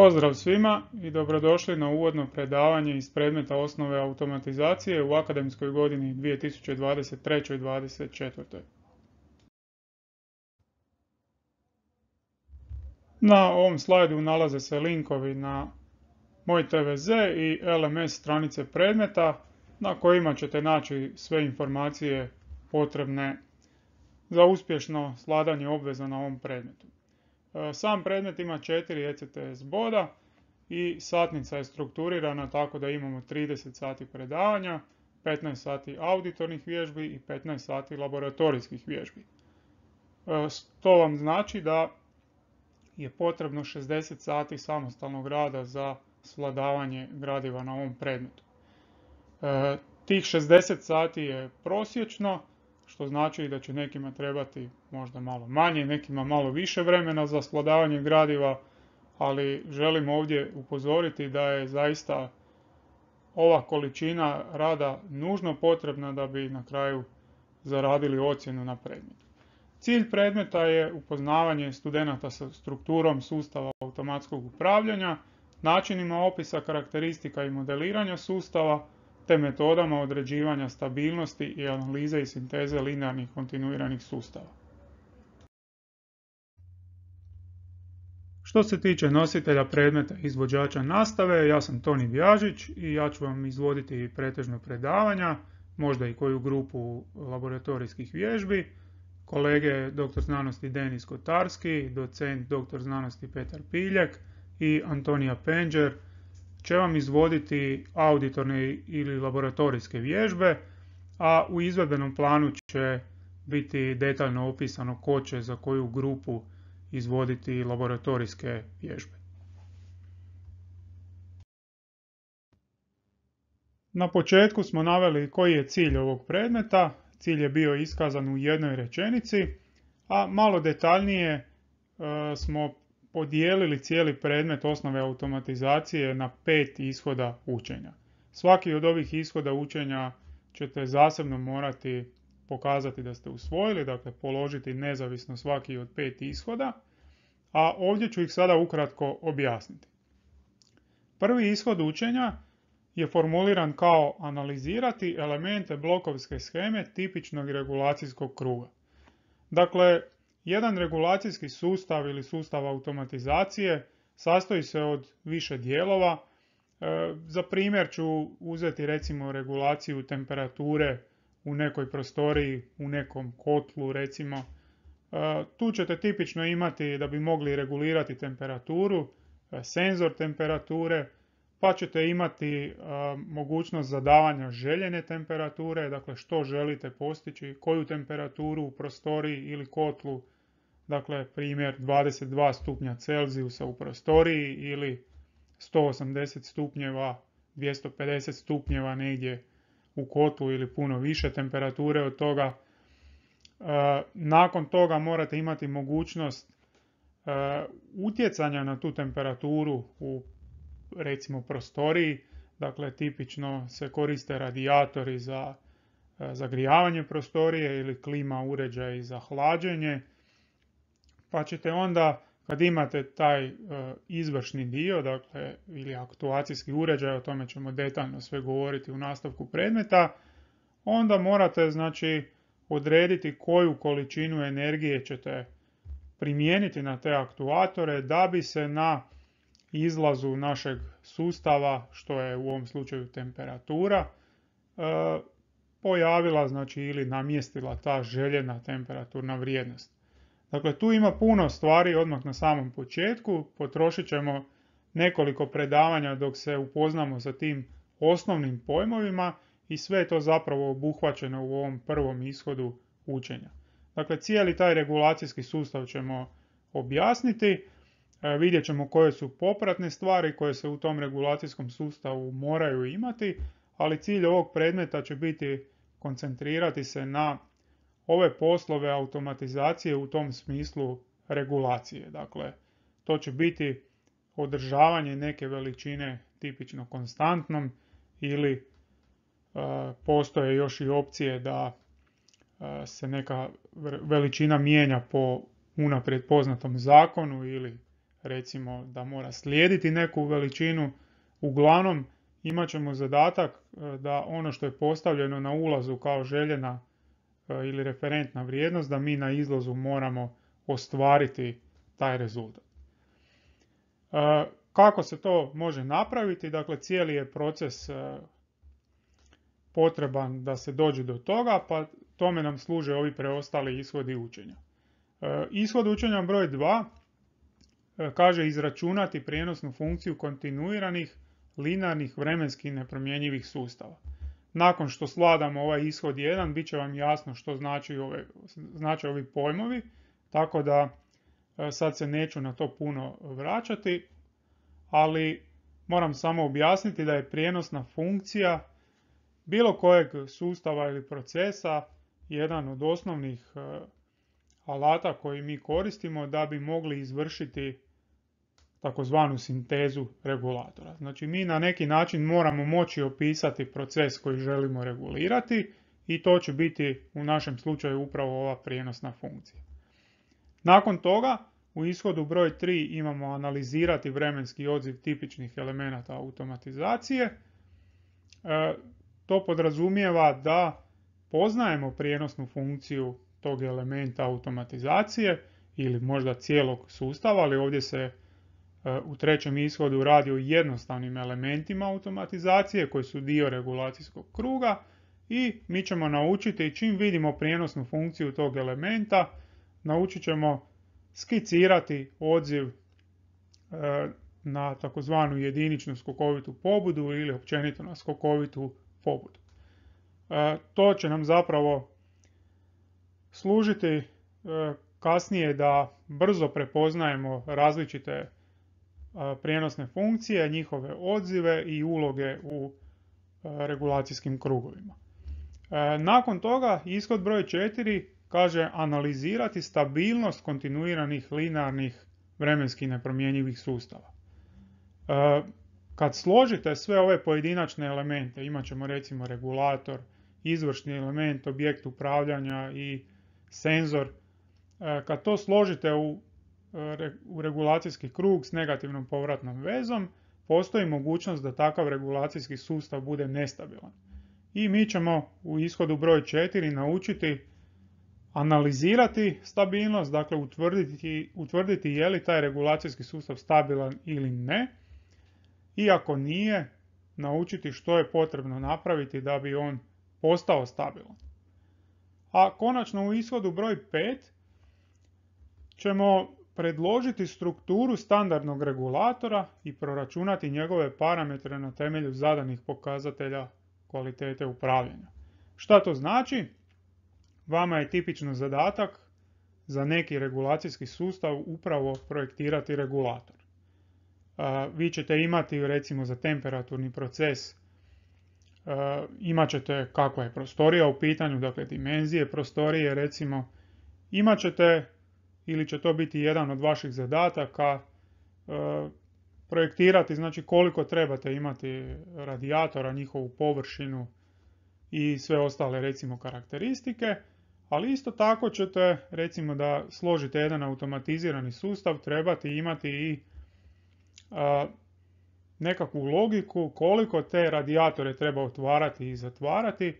Pozdrav svima i dobrodošli na uvodno predavanje iz predmeta osnove automatizacije u akademskoj godini 2023. i 2024. Na ovom slajdu nalaze se linkovi na moj TVZ i LMS stranice predmeta na kojima ćete naći sve informacije potrebne za uspješno sladanje obveza na ovom predmetu. E, sam predmet ima 4 ECTS boda i satnica je strukturirana tako da imamo 30 sati predavanja, 15 sati auditornih vježbi i 15 sati laboratorijskih vježbi. E, to vam znači da je potrebno 60 sati samostalnog rada za svladavanje gradiva na ovom predmetu. E, tih 60 sati je prosječno, što znači da će nekima trebati možda malo manje, nekima malo više vremena za svladavanje gradiva, ali želim ovdje upozoriti da je zaista ova količina rada nužno potrebna da bi na kraju zaradili ocjenu na predmetu. Cilj predmeta je upoznavanje studenta sa strukturom sustava automatskog upravljanja, načinima opisa karakteristika i modeliranja sustava, te metodama određivanja stabilnosti i analize i sinteze linearnih kontinuiranih sustava. Što se tiče nositelja predmeta izvođača nastave, ja sam Toni Vjažić i ja ću vam izvoditi pretežno predavanja, možda i koju grupu laboratorijskih vježbi. Kolege dr. znanosti Denis Kotarski, docent dr. znanosti Petar Piljak i Antonija Penđer, će vam izvoditi auditorne ili laboratorijske vježbe, a u izvedbenom planu će biti detaljno opisano ko će za koju grupu izvoditi laboratorijske vježbe. Na početku smo naveli koji je cilj ovog predmeta, cilj je bio iskazan u jednoj rečenici, a malo detaljnije e, smo podijelili cijeli predmet osnove automatizacije na pet ishoda učenja. Svaki od ovih ishoda učenja ćete zasebno morati pokazati da ste usvojili, dakle položiti nezavisno svaki od pet ishoda, a ovdje ću ih sada ukratko objasniti. Prvi ishod učenja je formuliran kao analizirati elemente blokovske sheme tipičnog regulacijskog kruga. Dakle, jedan regulacijski sustav ili sustav automatizacije sastoji se od više dijelova. E, za primjer ću uzeti recimo regulaciju temperature u nekoj prostoriji, u nekom kotlu recimo. E, tu ćete tipično imati da bi mogli regulirati temperaturu, e, senzor temperature, pa ćete imati mogućnost zadavanja željene temperature, dakle što želite postići, koju temperaturu u prostoriji ili kotlu Dakle, primjer 22 stupnja Celzijusa u prostoriji ili 180 stupnjeva, 250 stupnjeva negdje u kotu ili puno više temperature od toga. E, nakon toga morate imati mogućnost e, utjecanja na tu temperaturu u recimo prostoriji. Dakle, tipično se koriste radijatori za e, zagrijavanje prostorije ili klima uređaji za hlađenje pa ćete onda kad imate taj e, izvršni dio, dakle ili aktuacijski uređaj, o tome ćemo detaljno sve govoriti u nastavku predmeta, onda morate znači odrediti koju količinu energije ćete primijeniti na te aktuatore da bi se na izlazu našeg sustava, što je u ovom slučaju temperatura, e, pojavila znači ili namjestila ta željena temperaturna vrijednost. Dakle, tu ima puno stvari odmah na samom početku. Potrošit ćemo nekoliko predavanja dok se upoznamo sa tim osnovnim pojmovima i sve je to zapravo obuhvaćeno u ovom prvom ishodu učenja. Dakle, cijeli taj regulacijski sustav ćemo objasniti. E, vidjet ćemo koje su popratne stvari koje se u tom regulacijskom sustavu moraju imati, ali cilj ovog predmeta će biti koncentrirati se na ove poslove automatizacije u tom smislu regulacije. Dakle, to će biti održavanje neke veličine tipično konstantnom ili e, postoje još i opcije da e, se neka veličina mijenja po unaprijed poznatom zakonu ili recimo da mora slijediti neku veličinu. Uglavnom imat ćemo zadatak e, da ono što je postavljeno na ulazu kao željena E, ili referentna vrijednost da mi na izlazu moramo ostvariti taj rezultat. E, kako se to može napraviti? Dakle, cijeli je proces e, potreban da se dođe do toga, pa tome nam služe ovi preostali ishodi učenja. Ishod učenja broj 2 kaže izračunati prijenosnu funkciju kontinuiranih linearnih vremenskih nepromjenjivih sustava. Nakon što sladamo ovaj ishod 1, bit će vam jasno što znači ovi pojmovi, tako da e, sad se neću na to puno vraćati, ali moram samo objasniti da je prijenosna funkcija bilo kojeg sustava ili procesa jedan od osnovnih e, alata koji mi koristimo da bi mogli izvršiti takozvanu sintezu regulatora. Znači mi na neki način moramo moći opisati proces koji želimo regulirati i to će biti u našem slučaju upravo ova prijenosna funkcija. Nakon toga u ishodu broj 3 imamo analizirati vremenski odziv tipičnih elemenata automatizacije. E, to podrazumijeva da poznajemo prijenosnu funkciju tog elementa automatizacije ili možda cijelog sustava, ali ovdje se E, u trećem ishodu radi o jednostavnim elementima automatizacije koji su dio regulacijskog kruga i mi ćemo naučiti čim vidimo prijenosnu funkciju tog elementa, naučit ćemo skicirati odziv e, na takozvanu jediničnu skokovitu pobudu ili općenito na skokovitu pobudu. E, to će nam zapravo služiti kasnije da brzo prepoznajemo različite prijenosne funkcije, njihove odzive i uloge u regulacijskim krugovima. Nakon toga ishod broj 4 kaže analizirati stabilnost kontinuiranih linearnih vremenski nepromjenjivih sustava. Kad složite sve ove pojedinačne elemente, imat ćemo recimo regulator, izvršni element, objekt upravljanja i senzor, kad to složite u E, u regulacijski krug s negativnom povratnom vezom, postoji mogućnost da takav regulacijski sustav bude nestabilan. I mi ćemo u ishodu broj 4 naučiti analizirati stabilnost, dakle utvrditi, utvrditi je li taj regulacijski sustav stabilan ili ne. I ako nije, naučiti što je potrebno napraviti da bi on postao stabilan. A konačno u ishodu broj 5 ćemo predložiti strukturu standardnog regulatora i proračunati njegove parametre na temelju zadanih pokazatelja kvalitete upravljanja. Šta to znači? Vama je tipično zadatak za neki regulacijski sustav upravo projektirati regulator. Vi ćete imati recimo za temperaturni proces imat ćete kakva je prostorija u pitanju, dakle dimenzije prostorije recimo, imat ćete ili će to biti jedan od vaših zadataka e, projektirati znači koliko trebate imati radijatora, njihovu površinu i sve ostale recimo karakteristike, ali isto tako ćete recimo da složite jedan automatizirani sustav trebati imati i e, nekakvu logiku koliko te radijatore treba otvarati i zatvarati e,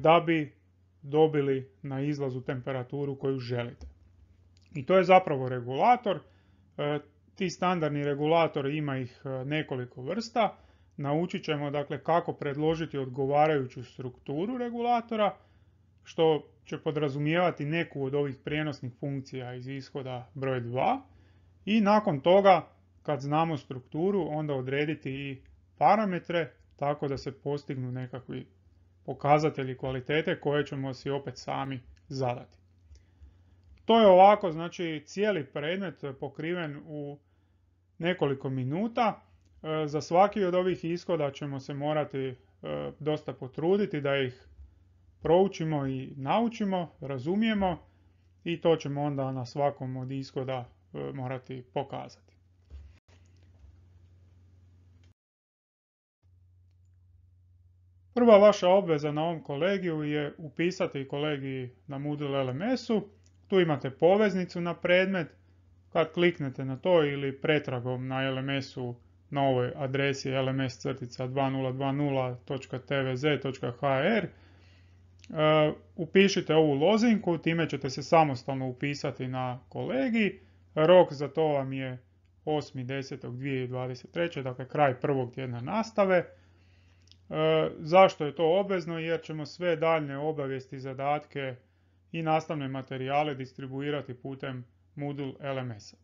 da bi dobili na izlazu temperaturu koju želite. I to je zapravo regulator. E, ti standardni regulatori ima ih e, nekoliko vrsta. Naučit ćemo dakle, kako predložiti odgovarajuću strukturu regulatora, što će podrazumijevati neku od ovih prijenosnih funkcija iz ishoda broj 2. I nakon toga, kad znamo strukturu, onda odrediti i parametre tako da se postignu nekakvi pokazatelji kvalitete koje ćemo si opet sami zadati. To je ovako, znači cijeli predmet e, pokriven u nekoliko minuta. E, za svaki od ovih ishoda ćemo se morati e, dosta potruditi da ih proučimo i naučimo, razumijemo i to ćemo onda na svakom od ishoda morati pokazati. Prva vaša obveza na ovom kolegiju je upisati kolegiji na Moodle LMS-u tu imate poveznicu na predmet. Kad kliknete na to ili pretragom na LMS-u na ovoj adresi lms-2020.tvz.hr eh, upišite ovu lozinku, time ćete se samostalno upisati na kolegi. Rok za to vam je 8.10.2023. dakle kraj prvog tjedna nastave. Eh, zašto je to obvezno? Jer ćemo sve daljne obavijesti, zadatke, i nastavne materijale distribuirati putem Moodle LMS-a.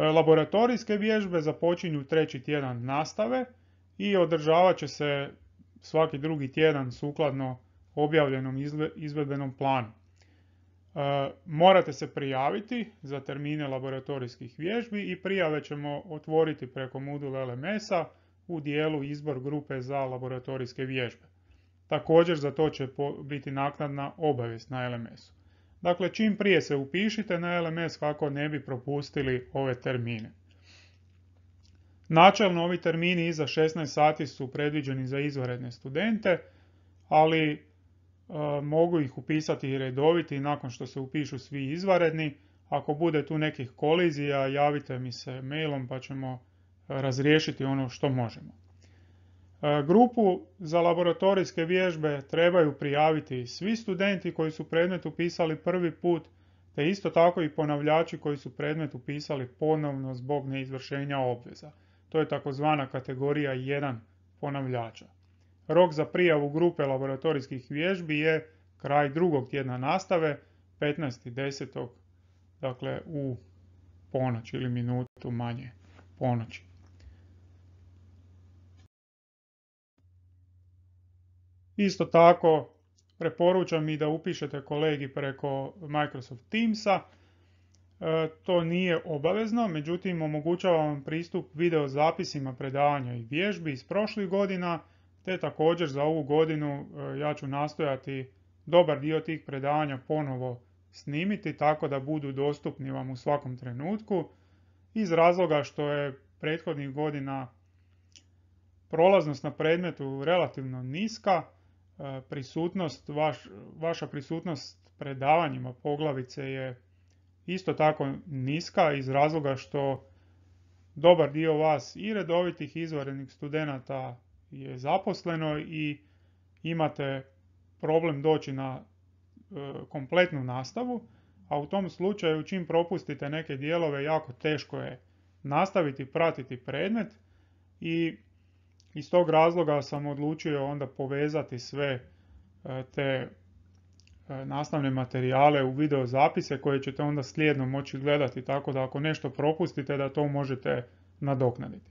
E, laboratorijske vježbe započinju treći tjedan nastave i održavat će se svaki drugi tjedan sukladno objavljenom izvedbenom planu. E, morate se prijaviti za termine laboratorijskih vježbi i prijave ćemo otvoriti preko Moodle LMS-a u dijelu izbor grupe za laboratorijske vježbe. Također za to će biti naknadna obavijest na LMS-u. Dakle, čim prije se upišite na LMS kako ne bi propustili ove termine. Načelno ovi termini iza 16 sati su predviđeni za izvanredne studente, ali e, mogu ih upisati i redoviti nakon što se upišu svi izvaredni. Ako bude tu nekih kolizija, javite mi se mailom pa ćemo razriješiti ono što možemo. E, grupu za laboratorijske vježbe trebaju prijaviti svi studenti koji su predmet upisali prvi put, te isto tako i ponavljači koji su predmet upisali ponovno zbog neizvršenja obveza. To je takozvana kategorija 1 ponavljača. Rok za prijavu grupe laboratorijskih vježbi je kraj drugog tjedna nastave, 15.10. dakle u ponoć ili minutu manje ponoći. Isto tako, preporučam i da upišete kolegi preko Microsoft Teamsa. E, to nije obavezno, međutim omogućava vam pristup video zapisima predavanja i vježbi iz prošlih godina, te također za ovu godinu e, ja ću nastojati dobar dio tih predavanja ponovo snimiti tako da budu dostupni vam u svakom trenutku iz razloga što je prethodnih godina prolaznost na predmetu relativno niska E, prisutnost, vaš, vaša prisutnost predavanjima poglavice je isto tako niska iz razloga što dobar dio vas i redovitih izvanrednih studenata je zaposleno i imate problem doći na e, kompletnu nastavu, a u tom slučaju čim propustite neke dijelove jako teško je nastaviti pratiti predmet i iz tog razloga sam odlučio onda povezati sve e, te e, nastavne materijale u video zapise koje ćete onda slijedno moći gledati tako da ako nešto propustite da to možete nadoknaditi.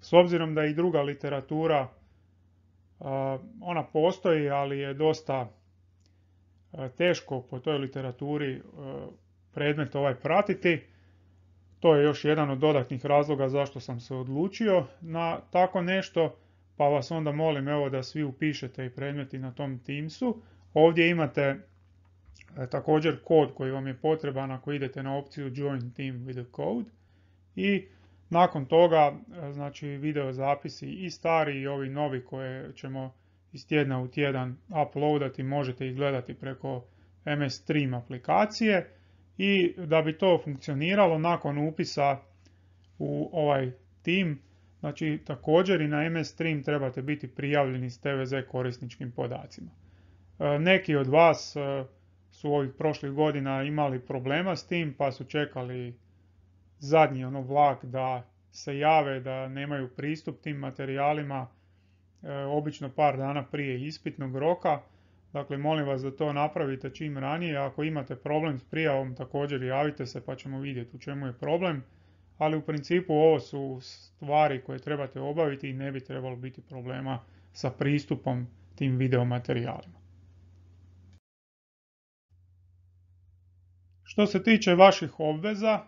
S obzirom da i druga literatura e, ona postoji ali je dosta teško po toj literaturi predmet ovaj pratiti to je još jedan od dodatnih razloga zašto sam se odlučio na tako nešto, pa vas onda molim evo da svi upišete i predmeti na tom Teamsu. Ovdje imate e, također kod koji vam je potreban ako idete na opciju Join Team with a Code i nakon toga e, znači video zapisi i stari i ovi novi koje ćemo iz tjedna u tjedan uploadati možete ih gledati preko MS Stream aplikacije i da bi to funkcioniralo nakon upisa u ovaj tim, znači također i na MS Stream trebate biti prijavljeni s TVZ korisničkim podacima. E, neki od vas e, su ovih prošlih godina imali problema s tim pa su čekali zadnji ono vlak da se jave da nemaju pristup tim materijalima e, obično par dana prije ispitnog roka Dakle, molim vas da to napravite čim ranije. Ako imate problem s prijavom, također javite se pa ćemo vidjeti u čemu je problem. Ali u principu ovo su stvari koje trebate obaviti i ne bi trebalo biti problema sa pristupom tim videomaterijalima. Što se tiče vaših obveza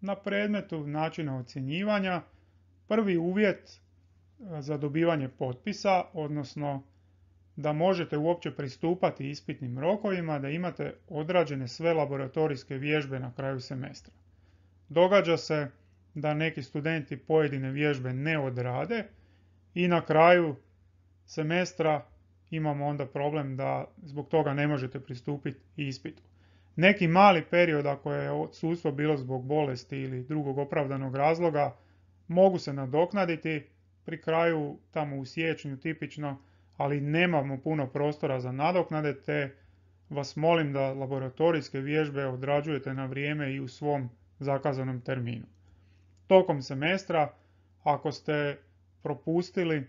na predmetu, načina ocjenjivanja, prvi uvjet za dobivanje potpisa, odnosno da možete uopće pristupati ispitnim rokovima, da imate odrađene sve laboratorijske vježbe na kraju semestra. Događa se da neki studenti pojedine vježbe ne odrade i na kraju semestra imamo onda problem da zbog toga ne možete pristupiti ispitu. Neki mali period ako je odsustvo bilo zbog bolesti ili drugog opravdanog razloga mogu se nadoknaditi pri kraju tamo u siječnju tipično ali nemamo puno prostora za nadoknade te vas molim da laboratorijske vježbe odrađujete na vrijeme i u svom zakazanom terminu. Tokom semestra, ako ste propustili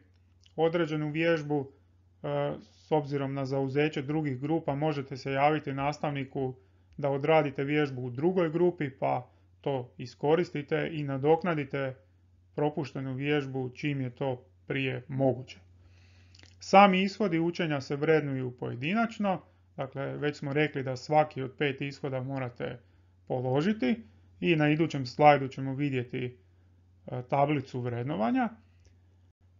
određenu vježbu, e, s obzirom na zauzeće drugih grupa, možete se javiti nastavniku da odradite vježbu u drugoj grupi, pa to iskoristite i nadoknadite propuštenu vježbu čim je to prije moguće. Sami ishodi učenja se vrednuju pojedinačno, dakle već smo rekli da svaki od pet ishoda morate položiti i na idućem slajdu ćemo vidjeti e, tablicu vrednovanja.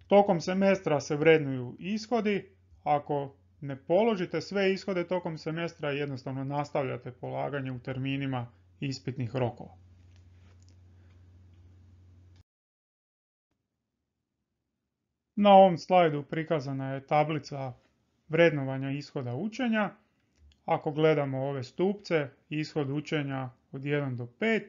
Tokom semestra se vrednuju ishodi, ako ne položite sve ishode tokom semestra jednostavno nastavljate polaganje u terminima ispitnih rokova. Na ovom slajdu prikazana je tablica vrednovanja ishoda učenja. Ako gledamo ove stupce, ishod učenja od 1 do 5,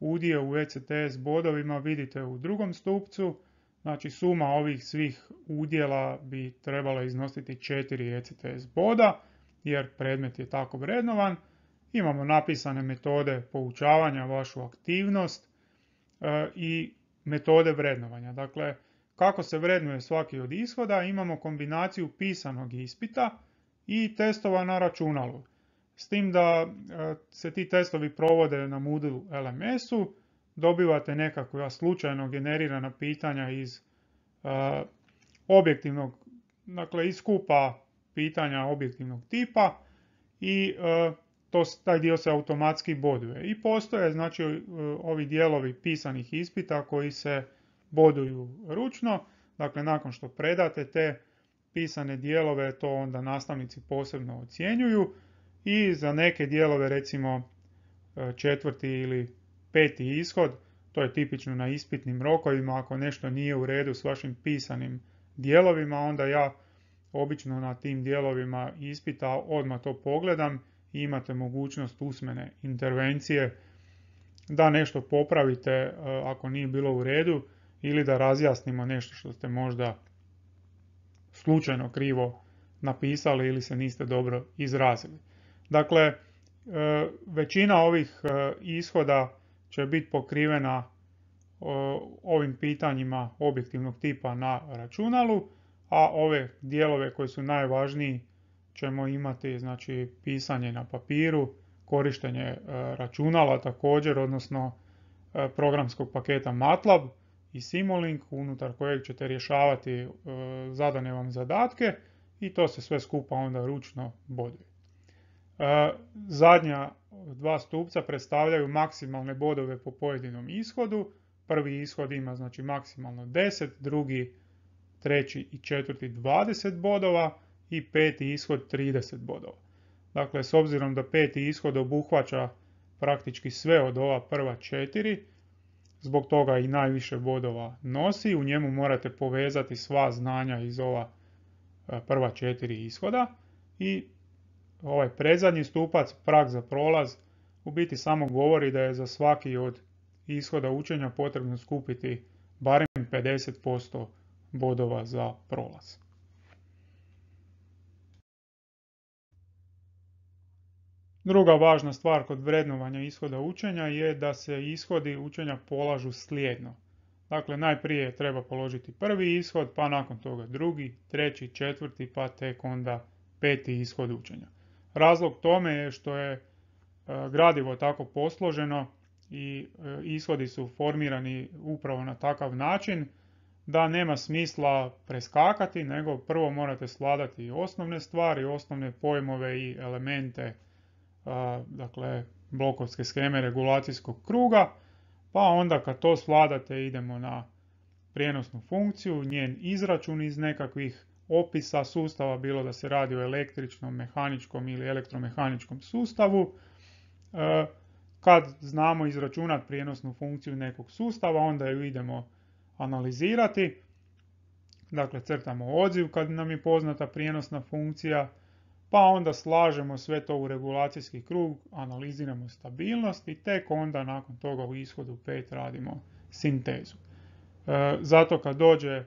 udije u ECTS bodovima vidite u drugom stupcu, znači suma ovih svih udjela bi trebala iznositi 4 ECTS boda, jer predmet je tako vrednovan. Imamo napisane metode poučavanja, vašu aktivnost e, i metode vrednovanja. Dakle, kako se vrednuje svaki od ishoda, imamo kombinaciju pisanog ispita i testova na računalu. S tim da e, se ti testovi provode na Moodle LMS-u, dobivate nekakva slučajno generirana pitanja iz e, objektivnog, dakle iz skupa pitanja objektivnog tipa i e, to, taj dio se automatski boduje. I postoje znači ovi dijelovi pisanih ispita koji se boduju ručno. Dakle, nakon što predate te pisane dijelove, to onda nastavnici posebno ocjenjuju i za neke dijelove, recimo e, četvrti ili peti ishod, to je tipično na ispitnim rokovima, ako nešto nije u redu s vašim pisanim dijelovima, onda ja obično na tim dijelovima ispita odmah to pogledam i imate mogućnost usmene intervencije da nešto popravite e, ako nije bilo u redu ili da razjasnimo nešto što ste možda slučajno krivo napisali ili se niste dobro izrazili. Dakle, e, većina ovih e, ishoda će biti pokrivena e, ovim pitanjima objektivnog tipa na računalu, a ove dijelove koji su najvažniji ćemo imati znači, pisanje na papiru, korištenje računala također, odnosno programskog paketa MATLAB, i Simulink unutar kojeg ćete rješavati e, zadane vam zadatke i to se sve skupa onda ručno boduje. E, zadnja dva stupca predstavljaju maksimalne bodove po pojedinom ishodu. Prvi ishod ima znači maksimalno 10, drugi, treći i četvrti 20 bodova i peti ishod 30 bodova. Dakle, s obzirom da peti ishod obuhvaća praktički sve od ova prva četiri, zbog toga i najviše bodova nosi. U njemu morate povezati sva znanja iz ova e, prva četiri ishoda i ovaj predzadnji stupac, prag za prolaz, u biti samo govori da je za svaki od ishoda učenja potrebno skupiti barem 50% bodova za prolaz. Druga važna stvar kod vrednovanja ishoda učenja je da se ishodi učenja polažu slijedno. Dakle, najprije treba položiti prvi ishod, pa nakon toga drugi, treći, četvrti, pa tek onda peti ishod učenja. Razlog tome je što je e, gradivo tako posloženo i e, ishodi su formirani upravo na takav način da nema smisla preskakati, nego prvo morate sladati osnovne stvari, osnovne pojmove i elemente dakle, blokovske skeme regulacijskog kruga, pa onda kad to svladate idemo na prijenosnu funkciju, njen izračun iz nekakvih opisa sustava, bilo da se radi o električnom, mehaničkom ili elektromehaničkom sustavu. E, kad znamo izračunati prijenosnu funkciju nekog sustava, onda ju idemo analizirati. Dakle, crtamo odziv kad nam je poznata prijenosna funkcija, pa onda slažemo sve to u regulacijski krug, analiziramo stabilnost i tek onda nakon toga u ishodu 5 radimo sintezu. E, zato kad dođe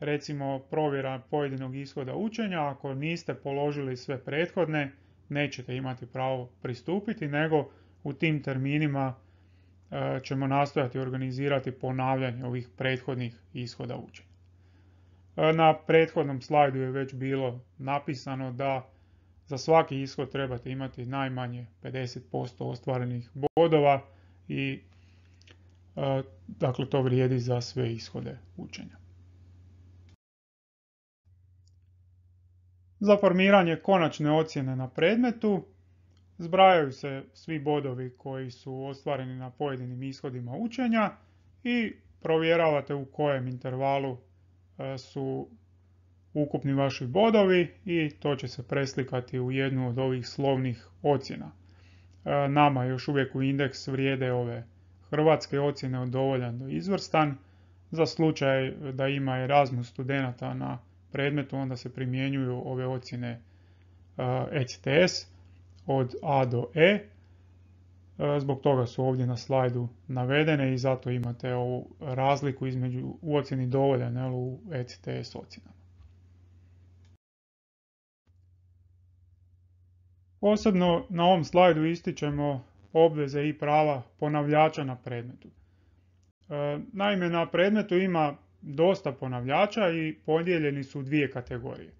recimo provjera pojedinog ishoda učenja, ako niste položili sve prethodne, nećete imati pravo pristupiti, nego u tim terminima e, ćemo nastojati organizirati ponavljanje ovih prethodnih ishoda učenja. E, na prethodnom slajdu je već bilo napisano da za svaki ishod trebate imati najmanje 50% ostvarenih bodova i e, dakle to vrijedi za sve ishode učenja. Za formiranje konačne ocjene na predmetu zbrajaju se svi bodovi koji su ostvareni na pojedinim ishodima učenja i provjeravate u kojem intervalu e, su ukupni vaši bodovi i to će se preslikati u jednu od ovih slovnih ocjena. E, nama još uvijek u indeks vrijede ove hrvatske ocjene od dovoljan do izvrstan. Za slučaj da ima Erasmus studenta na predmetu, onda se primjenjuju ove ocjene ECTS e od A do e. e. Zbog toga su ovdje na slajdu navedene i zato imate ovu razliku između u ocjeni dovoljan u ECTS ocjenama. Posebno na ovom slajdu ističemo obveze i prava ponavljača na predmetu. E, naime, na predmetu ima dosta ponavljača i podijeljeni su dvije kategorije.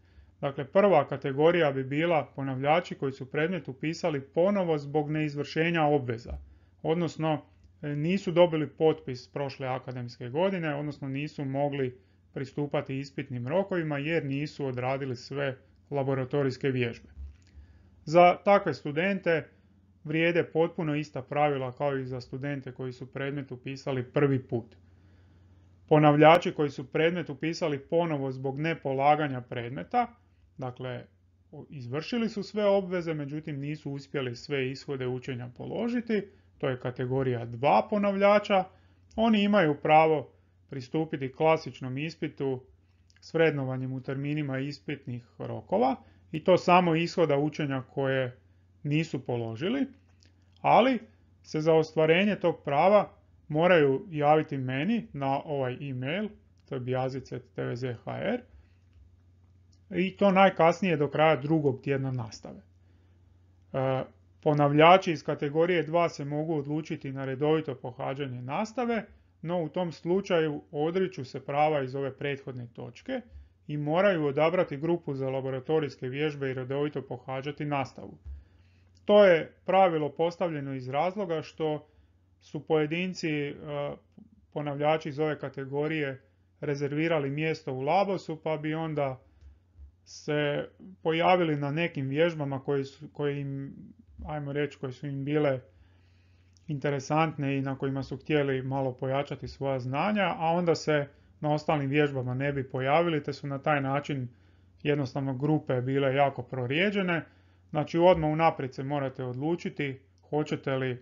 Dakle, prva kategorija bi bila ponavljači koji su predmet upisali ponovo zbog neizvršenja obveza, odnosno e, nisu dobili potpis prošle akademske godine, odnosno nisu mogli pristupati ispitnim rokovima jer nisu odradili sve laboratorijske vježbe. Za takve studente vrijede potpuno ista pravila kao i za studente koji su predmet upisali prvi put. Ponavljači koji su predmet upisali ponovo zbog nepolaganja predmeta, dakle izvršili su sve obveze, međutim nisu uspjeli sve ishode učenja položiti, to je kategorija 2 ponavljača, oni imaju pravo pristupiti klasičnom ispitu s vrednovanjem u terminima ispitnih rokova i to samo ishoda učenja koje nisu položili, ali se za ostvarenje tog prava moraju javiti meni na ovaj e-mail, to je tvzhr, i to najkasnije do kraja drugog tjedna nastave. E, ponavljači iz kategorije 2 se mogu odlučiti na redovito pohađanje nastave, no u tom slučaju odriču se prava iz ove prethodne točke – i moraju odabrati grupu za laboratorijske vježbe i redovito pohađati nastavu. To je pravilo postavljeno iz razloga što su pojedinci e, ponavljači iz ove kategorije rezervirali mjesto u labosu pa bi onda se pojavili na nekim vježbama koje, su, koje im, ajmo reći, koje su im bile interesantne i na kojima su htjeli malo pojačati svoja znanja, a onda se na ostalim vježbama ne bi pojavili, te su na taj način jednostavno grupe bile jako prorijeđene. Znači odmah u se morate odlučiti hoćete li e,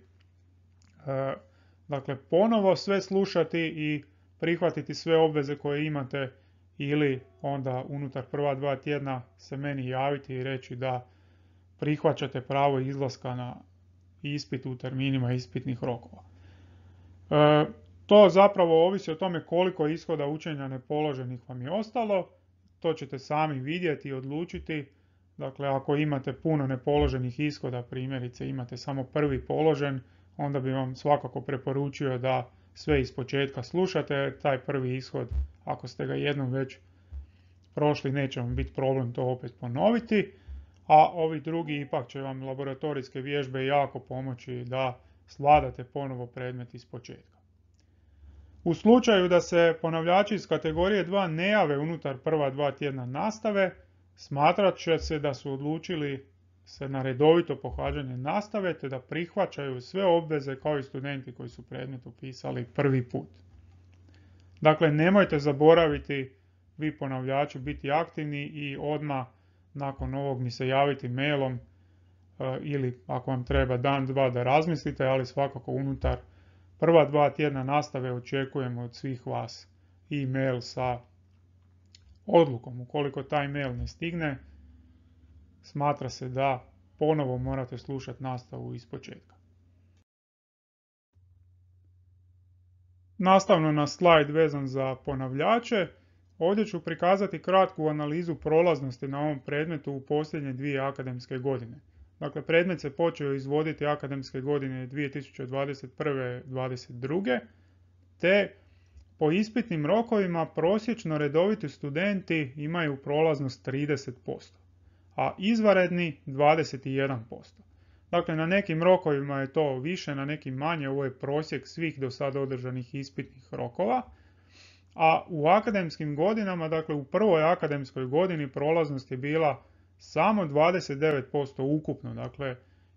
dakle ponovo sve slušati i prihvatiti sve obveze koje imate ili onda unutar prva dva tjedna se meni javiti i reći da prihvaćate pravo izlaska na ispit u terminima ispitnih rokova. E, to zapravo ovisi o tome koliko ishoda učenja nepoloženih vam je ostalo. To ćete sami vidjeti i odlučiti. Dakle, ako imate puno nepoloženih ishoda, primjerice imate samo prvi položen, onda bi vam svakako preporučio da sve iz početka slušate. Taj prvi ishod, ako ste ga jednom već prošli, neće vam biti problem to opet ponoviti. A ovi drugi ipak će vam laboratorijske vježbe jako pomoći da sladate ponovo predmet iz početka. U slučaju da se ponavljači iz kategorije 2 ne jave unutar prva dva tjedna nastave, smatrat će se da su odlučili se na redovito pohađanje nastave te da prihvaćaju sve obveze kao i studenti koji su predmet upisali prvi put. Dakle, nemojte zaboraviti vi ponavljači biti aktivni i odmah nakon ovog mi se javiti mailom e, ili ako vam treba dan, dva da razmislite, ali svakako unutar Prva dva tjedna nastave očekujemo od svih vas e-mail sa odlukom. Ukoliko taj mail ne stigne, smatra se da ponovo morate slušati nastavu iz početka. Nastavno na slajd vezan za ponavljače, ovdje ću prikazati kratku analizu prolaznosti na ovom predmetu u posljednje dvije akademske godine. Dakle, predmet se počeo izvoditi akademske godine 2021-2022. Te po ispitnim rokovima prosječno redoviti studenti imaju prolaznost 30%, a izvaredni 21%. Dakle, na nekim rokovima je to više, na nekim manje, ovo je prosjek svih do sada održanih ispitnih rokova. A u akademskim godinama, dakle u prvoj akademskoj godini prolaznost je bila samo 29% ukupno, dakle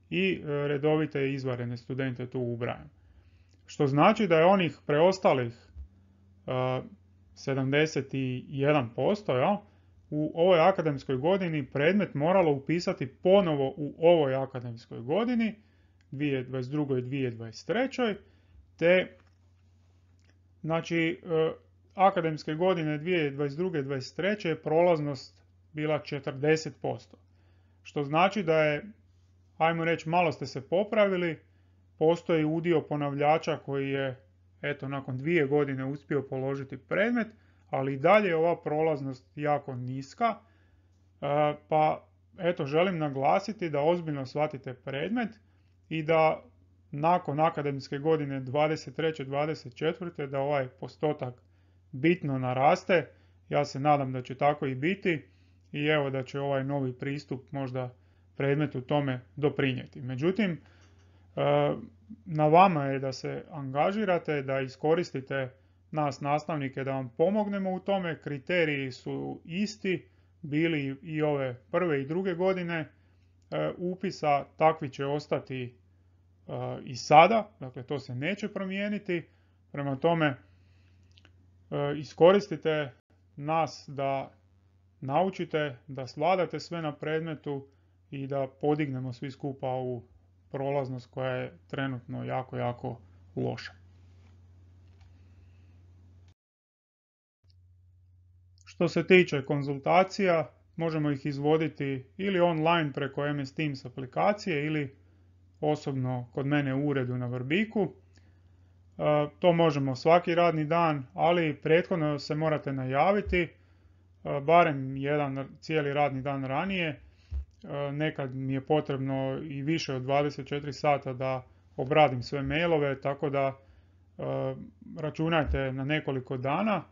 i e, redovite i izvarene studente tu ubrajam. Što znači da je onih preostalih 71%, e, posto u ovoj akademskoj godini predmet moralo upisati ponovo u ovoj akademskoj godini 2022. i 2023. te znači e, akademske godine 2022. i 2023. je prolaznost bila 40%. Što znači da je, ajmo reći, malo ste se popravili, postoji udio ponavljača koji je, eto, nakon dvije godine uspio položiti predmet, ali i dalje je ova prolaznost jako niska, e, pa eto, želim naglasiti da ozbiljno shvatite predmet i da nakon akademske godine 23. 24. da ovaj postotak bitno naraste. Ja se nadam da će tako i biti i evo da će ovaj novi pristup možda predmet u tome doprinijeti. Međutim, e, na vama je da se angažirate, da iskoristite nas nastavnike da vam pomognemo u tome. Kriteriji su isti, bili i ove prve i druge godine e, upisa, takvi će ostati e, i sada, dakle to se neće promijeniti. Prema tome, iskoristite nas da naučite, da svladate sve na predmetu i da podignemo svi skupa ovu prolaznost koja je trenutno jako, jako loša. Što se tiče konzultacija, možemo ih izvoditi ili online preko MS Teams aplikacije ili osobno kod mene u uredu na Vrbiku. E, to možemo svaki radni dan, ali prethodno se morate najaviti E, barem jedan cijeli radni dan ranije. E, nekad mi je potrebno i više od 24 sata da obradim sve mailove, tako da e, računajte na nekoliko dana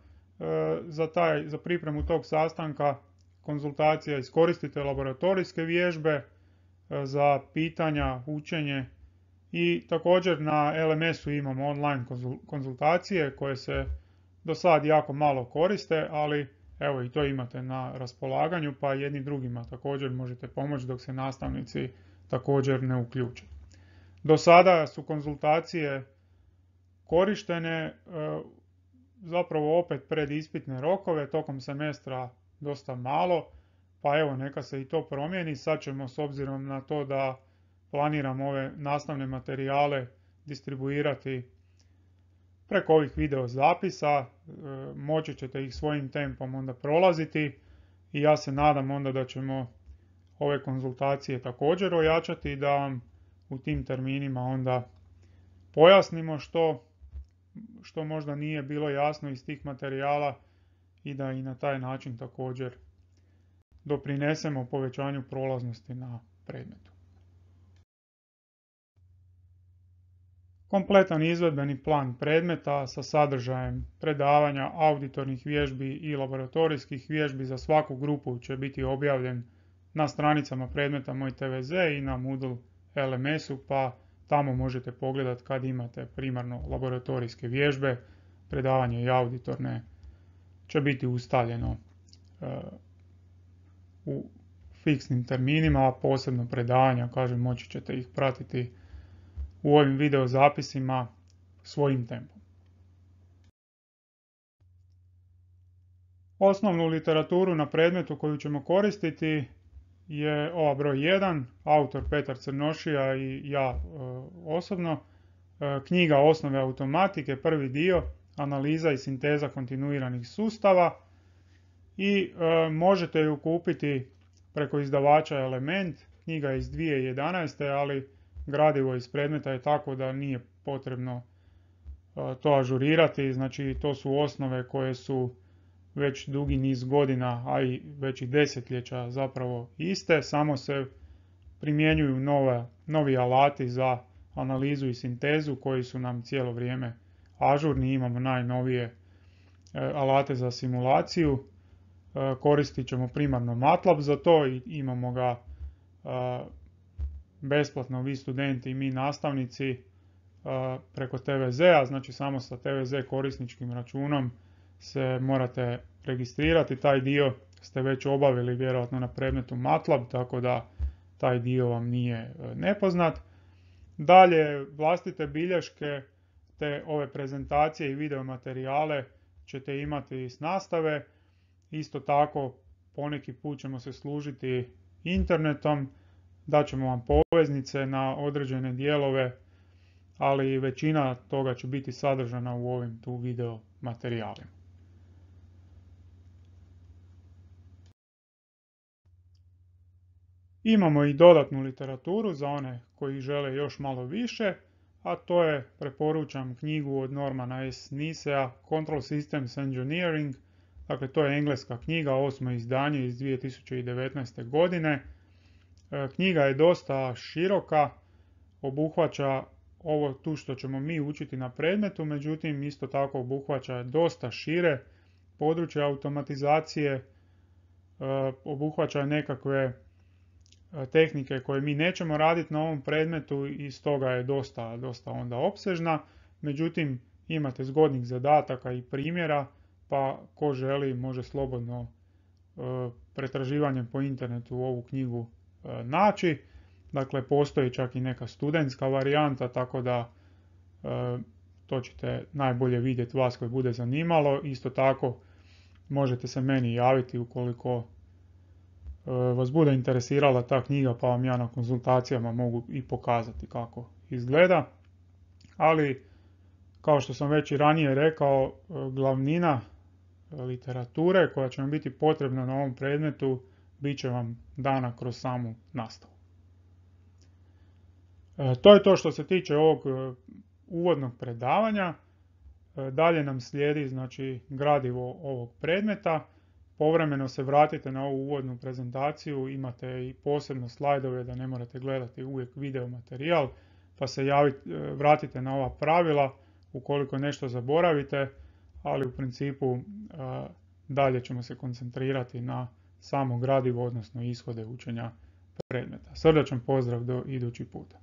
za, taj, za pripremu tog sastanka konzultacija iskoristite laboratorijske vježbe za pitanja, učenje i također na LMS-u imamo online konzultacije koje se do sad jako malo koriste, ali Evo i to imate na raspolaganju, pa jedni drugima također možete pomoći dok se nastavnici također ne uključe. Do sada su konzultacije korištene e, zapravo opet pred ispitne rokove, tokom semestra dosta malo, pa evo neka se i to promijeni. Sad ćemo s obzirom na to da planiram ove nastavne materijale distribuirati preko ovih video zapisa e, moći ćete ih svojim tempom onda prolaziti i ja se nadam onda da ćemo ove konzultacije također ojačati da vam u tim terminima onda pojasnimo što, što možda nije bilo jasno iz tih materijala i da i na taj način također doprinesemo povećanju prolaznosti na predmetu. Kompletan izvedbeni plan predmeta sa sadržajem predavanja auditornih vježbi i laboratorijskih vježbi za svaku grupu će biti objavljen na stranicama predmeta Moj TVZ i na Moodle LMS-u, pa tamo možete pogledati kad imate primarno laboratorijske vježbe, predavanje i auditorne će biti ustaljeno e, u fiksnim terminima, a posebno predavanja, kažem, moći ćete ih pratiti u ovim video zapisima svojim tempom. Osnovnu literaturu na predmetu koju ćemo koristiti je ova broj 1, autor Petar Crnošija i ja e, osobno, e, knjiga Osnove automatike, prvi dio, analiza i sinteza kontinuiranih sustava i e, možete ju kupiti preko izdavača Element, knjiga iz 2011. ali gradivo iz predmeta je tako da nije potrebno e, to ažurirati, znači to su osnove koje su već dugi niz godina, a i već i desetljeća zapravo iste, samo se primjenjuju nove, novi alati za analizu i sintezu koji su nam cijelo vrijeme ažurni, imamo najnovije e, alate za simulaciju, e, koristit ćemo primarno MATLAB za to i imamo ga besplatno vi studenti i mi nastavnici e, preko TVZ-a, znači samo sa TVZ korisničkim računom se morate registrirati. Taj dio ste već obavili vjerojatno na predmetu MATLAB, tako da taj dio vam nije e, nepoznat. Dalje, vlastite bilješke te ove prezentacije i video materijale ćete imati s nastave. Isto tako, poneki put ćemo se služiti internetom ćemo vam poveznice na određene dijelove, ali većina toga će biti sadržana u ovim tu video materijalima. Imamo i dodatnu literaturu za one koji žele još malo više, a to je, preporučam knjigu od Normana S. Nisea, Control Systems Engineering, dakle to je engleska knjiga, osmo izdanje iz 2019. godine, E, knjiga je dosta široka, obuhvaća ovo tu što ćemo mi učiti na predmetu, međutim isto tako obuhvaća dosta šire područje automatizacije, e, obuhvaća nekakve e, tehnike koje mi nećemo raditi na ovom predmetu i stoga je dosta, dosta onda opsežna. Međutim, imate zgodnih zadataka i primjera, pa ko želi može slobodno pretraživanjem po internetu ovu knjigu E, naći. Dakle, postoji čak i neka studentska varijanta, tako da e, to ćete najbolje vidjeti vas koje bude zanimalo. Isto tako možete se meni javiti ukoliko e, vas bude interesirala ta knjiga pa vam ja na konzultacijama mogu i pokazati kako izgleda. Ali kao što sam već i ranije rekao, glavnina literature koja će vam biti potrebna na ovom predmetu bit će vam dana kroz samu nastavu. E, to je to što se tiče ovog e, uvodnog predavanja. E, dalje nam slijedi znači, gradivo ovog predmeta. Povremeno se vratite na ovu uvodnu prezentaciju, imate i posebno slajdove da ne morate gledati uvijek video materijal, pa se javite, vratite na ova pravila ukoliko nešto zaboravite, ali u principu dalje ćemo se koncentrirati na samo gradivo, odnosno ishode učenja predmeta. Srdačan pozdrav do idući puta.